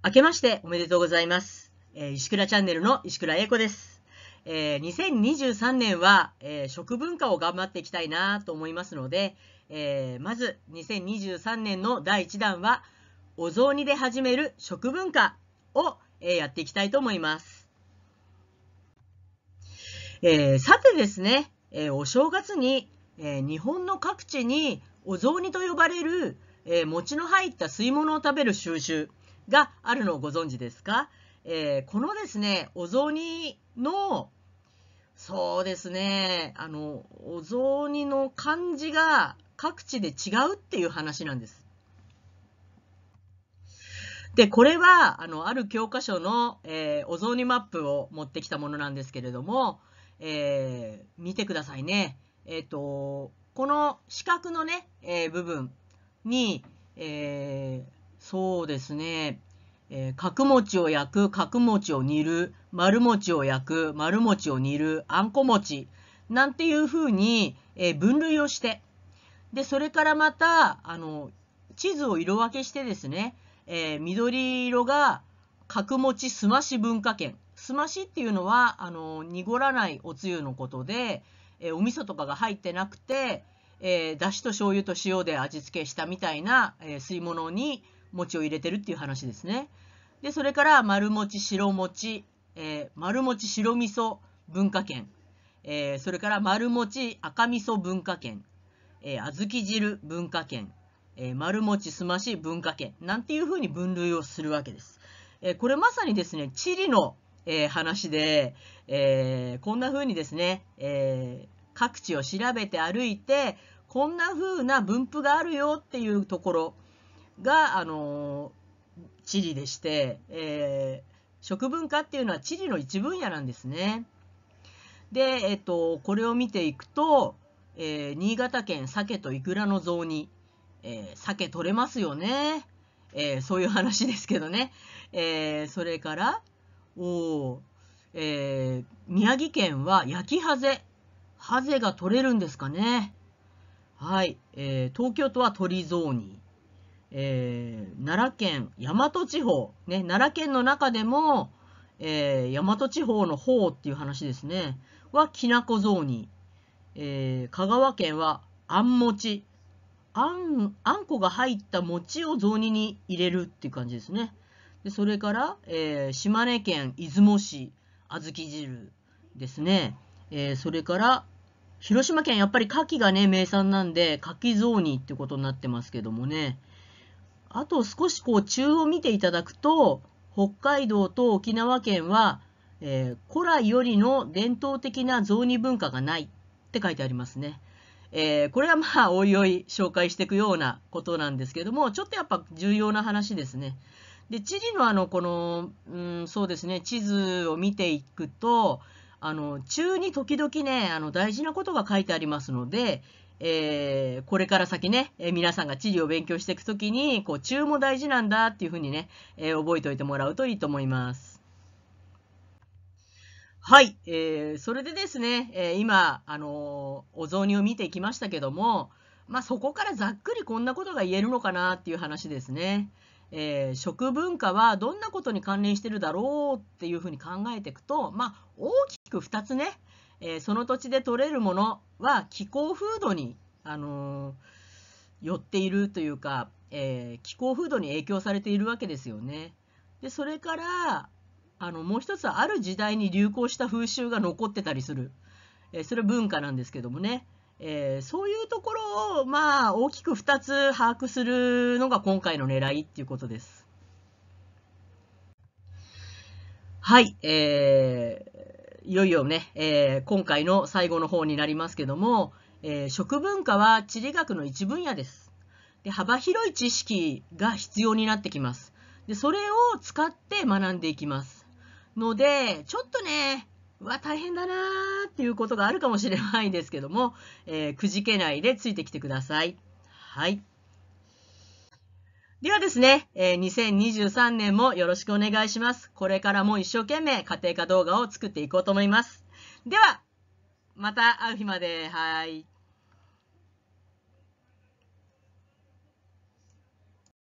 明けましておめでとうございます。え石倉チャンネルの石倉英子です。えー、2023年は、え食文化を頑張っていきたいなと思いますので、えまず2023年の第1弾は、お雑煮で始める食文化を、えやっていきたいと思います。えさてですね、えお正月に、え日本の各地にお雑煮と呼ばれる、え餅の入った吸い物を食べる収集。があるのをご存知ですか、えー、このですね、お雑煮の、そうですね、あの、お雑煮の感じが各地で違うっていう話なんです。で、これは、あの、ある教科書の、えー、お雑煮マップを持ってきたものなんですけれども、えー、見てくださいね。えっ、ー、と、この四角のね、え部分に、えー、そうですね。えー、角餅を焼く、角餅を煮る、丸餅を焼く、丸餅を煮る、あんこ餅、なんていうふうに、えー、分類をして、で、それからまた、あの、地図を色分けしてですね、えー、緑色が角餅すまし文化圏。すましっていうのは、あの、濁らないおつゆのことで、えー、お味噌とかが入ってなくて、えー、だしと醤油と塩で味付けしたみたいな、えー、吸い物に、餅を入れてるっていう話ですね。で、それから丸餅、白餅、えー、丸餅白味噌文化圏、えー、それから丸餅赤味噌文化圏、えー、小豆汁文化圏、えー、丸餅すまし文化圏なんていうふうに分類をするわけです。えー、これまさにですね、地理の、えー、話で、えー、こんなふうにですね、えー、各地を調べて歩いて、こんなふうな分布があるよっていうところ、が、あの地理でして、えー、食文化っていうのは地理の一分野なんですね。で、えっと、これを見ていくと、えー、新潟県鮭とイクラの雑煮、えー、鮭取れますよね、えー、そういう話ですけどね、えー、それからお、えー、宮城県は焼きハゼハゼが取れるんですかねはい、えー、東京都は鳥雑煮えー、奈良県大和地方、ね、奈良県の中でも、えー、大和地方の方っていう話ですね、はきなこ雑煮、えー、香川県はあん餅、あん、あんこが入った餅を雑煮に入れるっていう感じですね。でそれから、えー、島根県出雲市、小豆汁ですね。えー、それから、広島県、やっぱり牡蠣がね、名産なんで、牡蠣雑煮ってことになってますけどもね。あと少しこう中を見ていただくと、北海道と沖縄県は、えー、古来よりの伝統的な雑煮文化がないって書いてありますね。えー、これはまあ、おいおい紹介していくようなことなんですけども、ちょっとやっぱ重要な話ですね。で、知事のあの、この、うん、そうですね、地図を見ていくと、あの、中に時々ね、あの、大事なことが書いてありますので、えー、これから先ね、えー、皆さんが地理を勉強していくときに、こう、中も大事なんだっていうふうにね、えー、覚えておいてもらうといいと思います。はい、えー、それでですね、えー、今、あのお雑煮を見ていきましたけども、まあ、そこからざっくりこんなことが言えるのかなっていう話ですね。えー、食文化はどんなことに関連してるだろうっていうふうに考えていくと、まあ、大きく2つね、えー、その土地で取れるものは気候風土に、あのー、寄っているというか、えー、気候風土に影響されているわけですよね。でそれからあのもう一つはある時代に流行した風習が残ってたりする、えそれは文化なんですけどもね、えそういうところを、まあ、大きく2つ把握するのが今回の狙いっていうことです。はい、えー、いよいよね、えー、今回の最後の方になりますけども、えー、食文化は地理学の一分野です。で幅広い知識が必要になってきます。でそれを使って学んでいきます。ので、ちょっとね、うわ、大変だなーっていうことがあるかもしれないですけども、えー、くじけないでついてきてください。はい。ではですね、えー、2023年もよろしくお願いします。これからも一生懸命家庭科動画を作っていこうと思います。では、また会う日まで。はい。